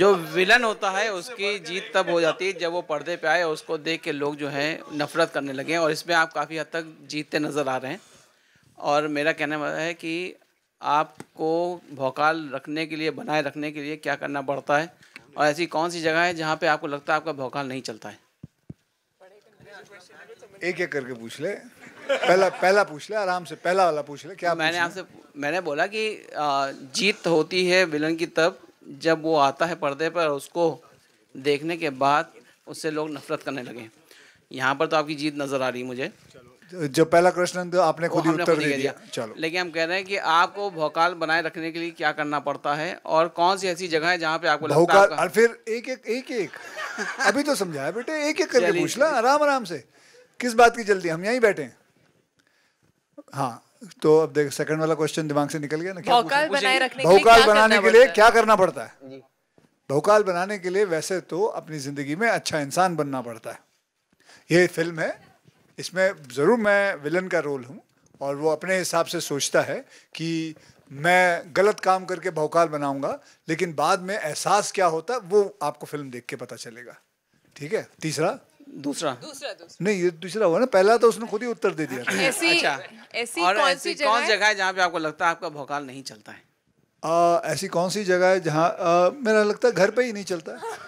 जो विलन होता है उसकी जीत तब हो जाती है जब वो पर्दे पे आए उसको देख के लोग जो है नफरत करने लगे और इसमें आप काफ़ी हद तक जीतते नज़र आ रहे हैं और मेरा कहना है कि आपको भोकाल रखने के लिए बनाए रखने के लिए क्या करना पड़ता है और ऐसी कौन सी जगह है जहाँ पे आपको लगता है आपका भोकाल नहीं चलता है एक एक करके पूछ ले पहला पहला पूछ ले आराम से पहला वाला पूछ ले क्या मैंने आपसे मैंने बोला कि जीत होती है विलन की तब जब वो आता है पर्दे पर उसको देखने के बाद उससे लोग नफरत करने लगे यहाँ पर तो आपकी जीत नज़र आ रही मुझे जो पहला क्वेश्चन तो आपने खुद ही उत्तर दे दिया चलो लेकिन हम कह रहे हैं कि आपको भोकाल बनाए रखने के लिए क्या करना पड़ता है और कौन सी ऐसी जगह है जहाँ पे आपको और फिर एक एक एक एक अभी तो समझाया बेटे एक एक करके पूछ ला आराम आराम से किस बात की जल्दी हम यहीं बैठे हैं हाँ तो अब देख सेकंड वाला क्वेश्चन दिमाग से निकल गया ना क्या बनाए रखने बहुकाल बनाने के लिए क्या करना पड़ता है बहुकाल बनाने के लिए वैसे तो अपनी जिंदगी में अच्छा इंसान बनना पड़ता है ये फिल्म है इसमें ज़रूर मैं विलन का रोल हूँ और वो अपने हिसाब से सोचता है कि मैं गलत काम करके भौकाल बनाऊंगा लेकिन बाद में एहसास क्या होता है वो आपको फिल्म देख के पता चलेगा ठीक है तीसरा दूसरा दूसरा नहीं ये दूसरा हुआ ना पहला तो उसने खुद ही उत्तर दे दिया ऐसी अच्छा। ऐसी कौन कौन जगह है जहाँ पे आपको लगता है आपका भोकाल नहीं चलता है आ, ऐसी कौन सी जगह है जहाँ मेरा लगता है घर पे ही नहीं चलता है